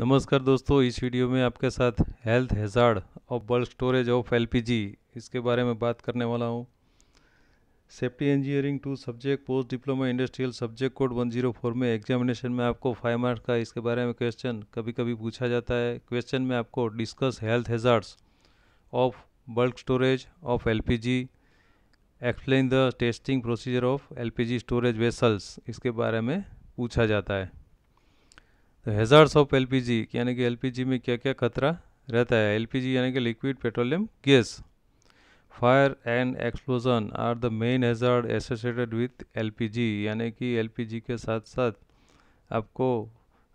नमस्कार दोस्तों इस वीडियो में आपके साथ health hazard of bulk storage of LPG इसके बारे में बात करने वाला हूँ safety engineering two subject post diploma industrial subject code 104 में एग्जामिनेशन में आपको फाइव मार्क्स का इसके बारे में क्वेश्चन कभी कभी पूछा जाता है क्वेश्चन में आपको discuss health hazards of bulk storage of L explain the testing procedure of L storage vessels इसके बारे में पूछा जाता है तो हेज़ार्स ऑफ जी यानी कि जी में क्या क्या खतरा रहता है जी यानी कि liquid petroleum gas fire and explosion are the main hazard associated with जी यानी कि जी के साथ साथ आपको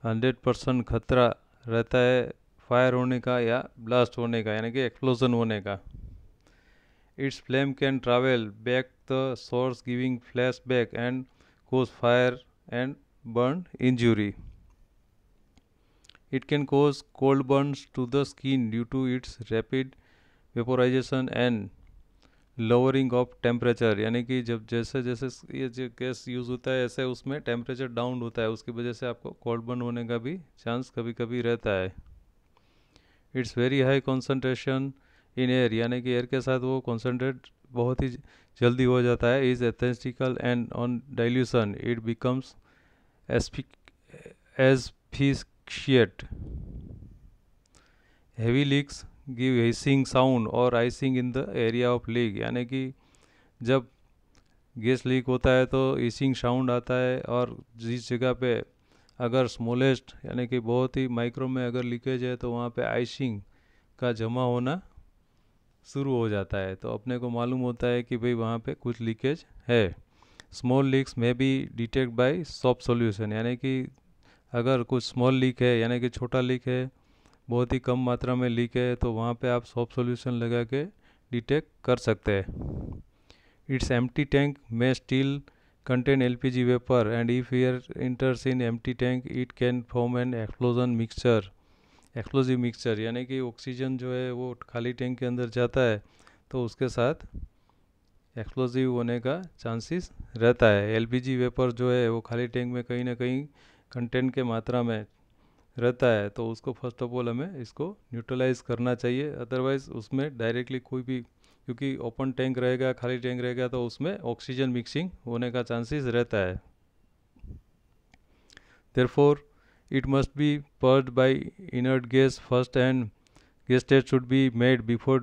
100 परसेंट खतरा रहता है फायर होने का या ब्लास्ट होने का यानी कि एक्सप्लोजन होने का its flame can travel back the source giving flash back and cause fire and burn injury It can cause cold burns to the skin due to its rapid vaporisation and lowering of temperature यानी कि जब जैसे जैसे ये जो gas use होता है ऐसे उसमें टेम्परेचर डाउन होता है उसकी वजह से आपको कोल्ड बर्न होने का भी चांस कभी कभी रहता है it's very high concentration in air यानी कि एयर के साथ वो कॉन्सनट्रेट बहुत ही जल्दी हो जाता है is aesthetical and on dilution it becomes aspic as fees quiet. Heavy leaks give hissing sound or icing in the area of leak यानी कि जब गैस लीक होता है तो ईसिंग साउंड आता है और जिस जगह पे अगर स्मॉलेस्ट यानी कि बहुत ही माइक्रो में अगर लीकेज है तो वहाँ पे आइसिंग का जमा होना शुरू हो जाता है तो अपने को मालूम होता है कि भाई वहाँ पे कुछ लीकेज है स्मॉल लीक्स में be detect by soft solution यानी कि अगर कुछ स्मॉल लीक है यानी कि छोटा लीक है बहुत ही कम मात्रा में लीक है तो वहाँ पे आप सॉफ्ट सॉल्यूशन लगा के डिटेक्ट कर सकते हैं इट्स एम्प्टी टैंक में स्टील जी vapour and and if enters in empty tank it can form an explosion mixture explosive mixture यानी कि ऑक्सीजन जो है वो खाली टैंक के अंदर जाता है तो उसके साथ एक्सप्लोजिव होने का चांसेस रहता है एलपीजी वेपर जो है वो खाली टैंक में कहीं ना कहीं कंटेंट के मात्रा में रहता है तो उसको फर्स्ट ऑफ ऑल हमें इसको न्यूट्रलाइज करना चाहिए अदरवाइज़ उसमें डायरेक्टली कोई भी क्योंकि ओपन टैंक रहेगा खाली टैंक रहेगा तो उसमें ऑक्सीजन मिक्सिंग होने का चांसेस रहता है therefore it must be purged by inert gas first and gas test should be made before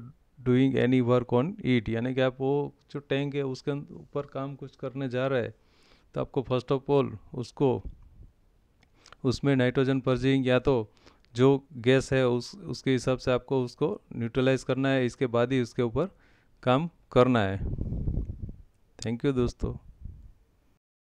doing any work on it यानी कि आप वो जो टैंक है उसके ऊपर काम कुछ करने जा रहे हैं तो आपको फर्स्ट ऑफ ऑल उसको उसमें नाइट्रोजन परजिंग या तो जो गैस है उस उसके हिसाब से आपको उसको न्यूट्रलाइज करना है इसके बाद ही उसके ऊपर काम करना है थैंक यू दोस्तों